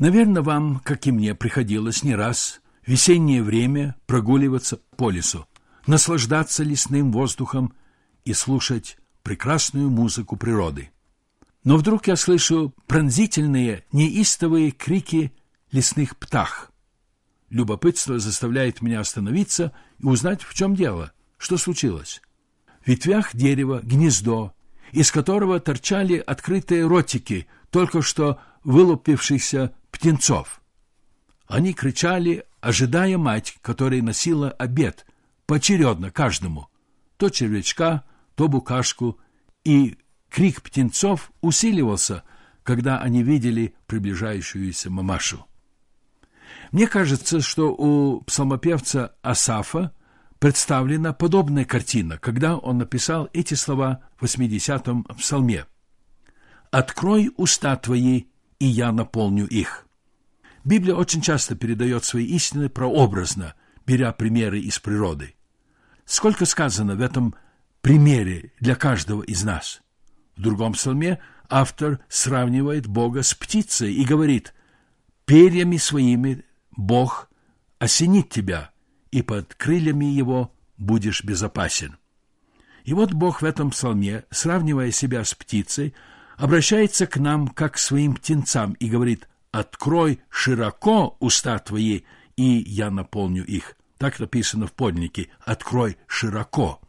Наверное, вам, как и мне, приходилось не раз в весеннее время прогуливаться по лесу, наслаждаться лесным воздухом и слушать прекрасную музыку природы. Но вдруг я слышу пронзительные, неистовые крики лесных птах. Любопытство заставляет меня остановиться и узнать, в чем дело, что случилось. В ветвях дерева гнездо, из которого торчали открытые ротики, только что вылупившихся птенцов. Они кричали, ожидая мать, которая носила обед, поочередно каждому, то червячка, то букашку, и крик птенцов усиливался, когда они видели приближающуюся мамашу. Мне кажется, что у псалмопевца Асафа представлена подобная картина, когда он написал эти слова в 80-м псалме. «Открой уста твои и я наполню их. Библия очень часто передает свои истины прообразно, беря примеры из природы. Сколько сказано в этом примере для каждого из нас? В другом псалме автор сравнивает Бога с птицей и говорит «Перьями своими Бог осенит тебя, и под крыльями его будешь безопасен». И вот Бог в этом псалме, сравнивая себя с птицей, обращается к нам, как к своим птенцам, и говорит «Открой широко уста твои, и я наполню их». Так написано в поднике «Открой широко».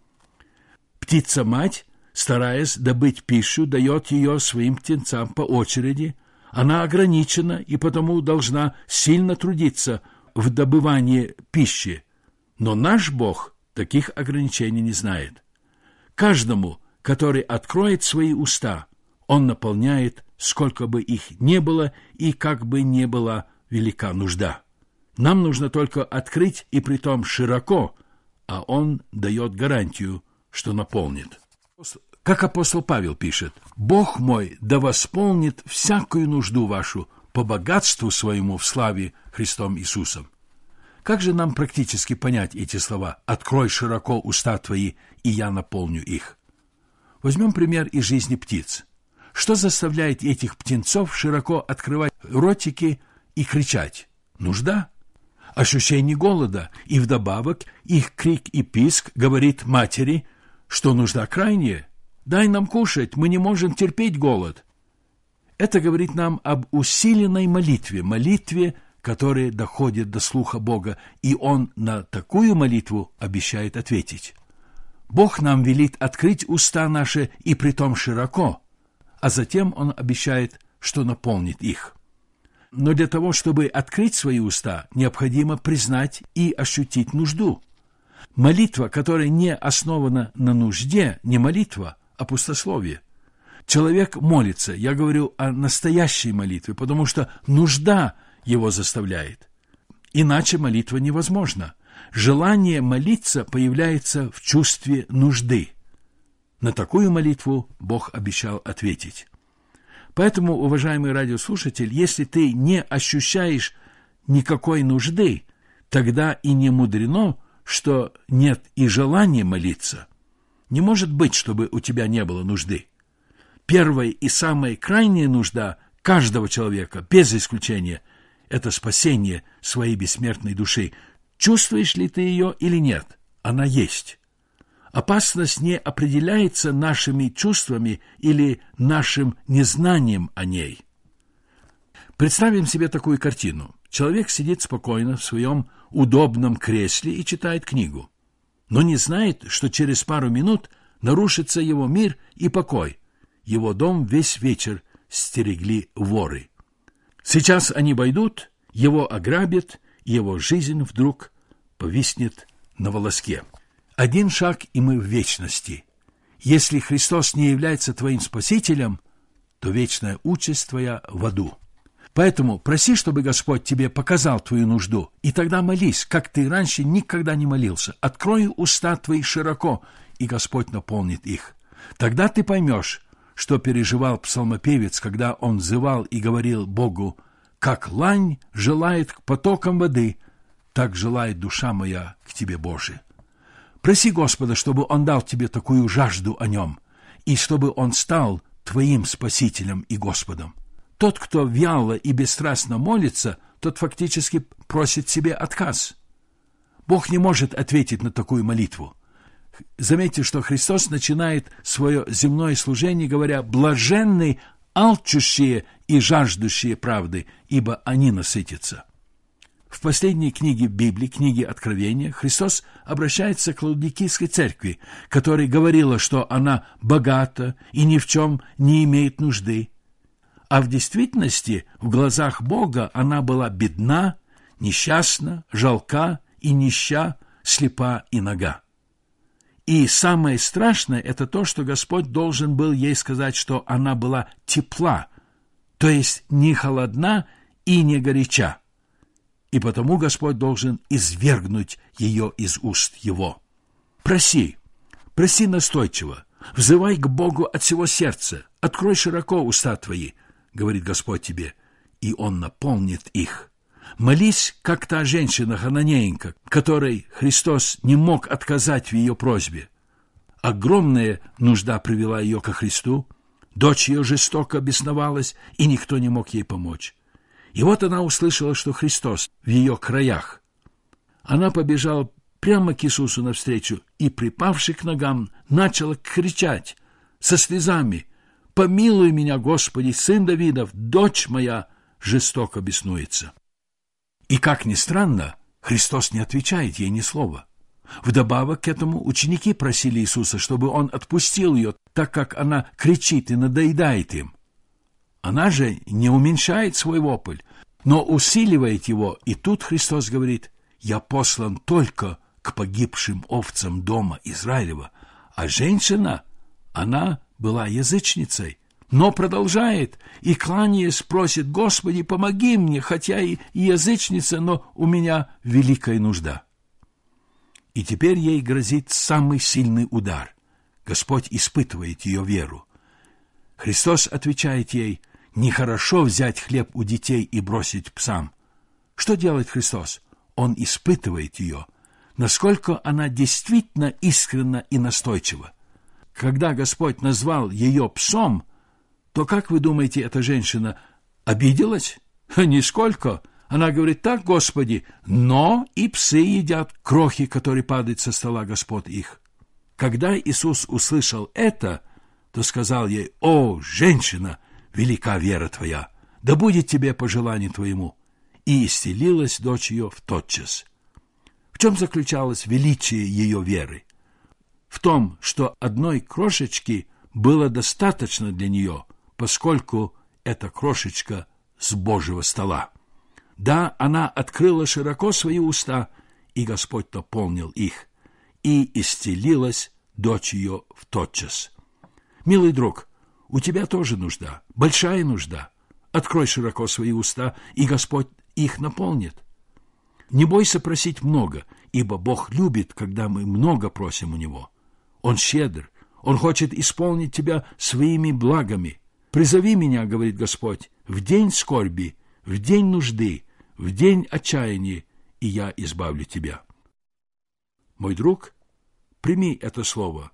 Птица-мать, стараясь добыть пищу, дает ее своим птенцам по очереди. Она ограничена и потому должна сильно трудиться в добывании пищи. Но наш Бог таких ограничений не знает. Каждому, который откроет свои уста – он наполняет, сколько бы их ни было и как бы ни была велика нужда. Нам нужно только открыть и притом широко, а он дает гарантию, что наполнит. Как апостол Павел пишет, «Бог мой да восполнит всякую нужду вашу по богатству своему в славе Христом Иисусом». Как же нам практически понять эти слова «Открой широко уста твои, и я наполню их»? Возьмем пример из жизни птиц. Что заставляет этих птенцов широко открывать ротики и кричать? Нужда? Ощущение голода. И вдобавок их крик и писк говорит матери, что нужда крайняя. «Дай нам кушать, мы не можем терпеть голод». Это говорит нам об усиленной молитве, молитве, которая доходит до слуха Бога, и Он на такую молитву обещает ответить. Бог нам велит открыть уста наши, и притом широко, а затем он обещает, что наполнит их. Но для того, чтобы открыть свои уста, необходимо признать и ощутить нужду. Молитва, которая не основана на нужде, не молитва, а пустословие. Человек молится, я говорю о настоящей молитве, потому что нужда его заставляет. Иначе молитва невозможна. Желание молиться появляется в чувстве нужды – на такую молитву Бог обещал ответить. Поэтому, уважаемый радиослушатель, если ты не ощущаешь никакой нужды, тогда и не мудрено, что нет и желания молиться. Не может быть, чтобы у тебя не было нужды. Первая и самая крайняя нужда каждого человека, без исключения, это спасение своей бессмертной души. Чувствуешь ли ты ее или нет, она есть. Опасность не определяется нашими чувствами или нашим незнанием о ней. Представим себе такую картину. Человек сидит спокойно в своем удобном кресле и читает книгу, но не знает, что через пару минут нарушится его мир и покой. Его дом весь вечер стерегли воры. Сейчас они войдут, его ограбят, и его жизнь вдруг повиснет на волоске. Один шаг, и мы в вечности. Если Христос не является твоим спасителем, то вечная участь твоя в аду. Поэтому проси, чтобы Господь тебе показал твою нужду, и тогда молись, как ты раньше никогда не молился. Открой уста твои широко, и Господь наполнит их. Тогда ты поймешь, что переживал псалмопевец, когда он зывал и говорил Богу, «Как лань желает к потокам воды, так желает душа моя к тебе, Боже». Проси Господа, чтобы Он дал тебе такую жажду о Нем, и чтобы Он стал твоим Спасителем и Господом. Тот, кто вяло и бесстрастно молится, тот фактически просит себе отказ. Бог не может ответить на такую молитву. Заметьте, что Христос начинает свое земное служение, говоря «блаженны алчущие и жаждущие правды, ибо они насытятся». В последней книге Библии, книге Откровения, Христос обращается к Лаудикийской церкви, которая говорила, что она богата и ни в чем не имеет нужды. А в действительности в глазах Бога она была бедна, несчастна, жалка и нища, слепа и нога. И самое страшное – это то, что Господь должен был ей сказать, что она была тепла, то есть не холодна и не горяча и потому Господь должен извергнуть ее из уст его. Проси, проси настойчиво, взывай к Богу от всего сердца, открой широко уста твои, говорит Господь тебе, и Он наполнит их. Молись, как та женщина хананеенка, которой Христос не мог отказать в ее просьбе. Огромная нужда привела ее ко Христу, дочь ее жестоко обесновалась, и никто не мог ей помочь. И вот она услышала, что Христос в ее краях. Она побежала прямо к Иисусу навстречу и, припавши к ногам, начала кричать со слезами «Помилуй меня, Господи, сын Давидов, дочь моя!» жестоко беснуется. И, как ни странно, Христос не отвечает ей ни слова. Вдобавок к этому ученики просили Иисуса, чтобы он отпустил ее, так как она кричит и надоедает им – она же не уменьшает свой вопль, но усиливает его. И тут Христос говорит, «Я послан только к погибшим овцам дома Израилева». А женщина, она была язычницей, но продолжает и кланяясь просит, «Господи, помоги мне, хотя и язычница, но у меня великая нужда». И теперь ей грозит самый сильный удар. Господь испытывает ее веру. Христос отвечает ей, Нехорошо взять хлеб у детей и бросить псам. Что делает Христос? Он испытывает ее, насколько она действительно искренна и настойчива. Когда Господь назвал ее псом, то, как вы думаете, эта женщина обиделась? Нисколько. Она говорит, так, Господи, но и псы едят крохи, которые падают со стола Господ их. Когда Иисус услышал это, то сказал ей, «О, женщина, велика вера твоя, да будет тебе по желанию твоему. И исцелилась дочь ее в тотчас. В чем заключалось величие ее веры? В том, что одной крошечки было достаточно для нее, поскольку эта крошечка с Божьего стола. Да, она открыла широко свои уста, и Господь наполнил их, и исцелилась дочь ее в тотчас. Милый друг, у тебя тоже нужда, большая нужда. Открой широко свои уста, и Господь их наполнит. Не бойся просить много, ибо Бог любит, когда мы много просим у Него. Он щедр, Он хочет исполнить тебя своими благами. «Призови меня, — говорит Господь, — в день скорби, в день нужды, в день отчаяния, и я избавлю тебя». Мой друг, прими это слово,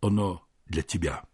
оно для тебя.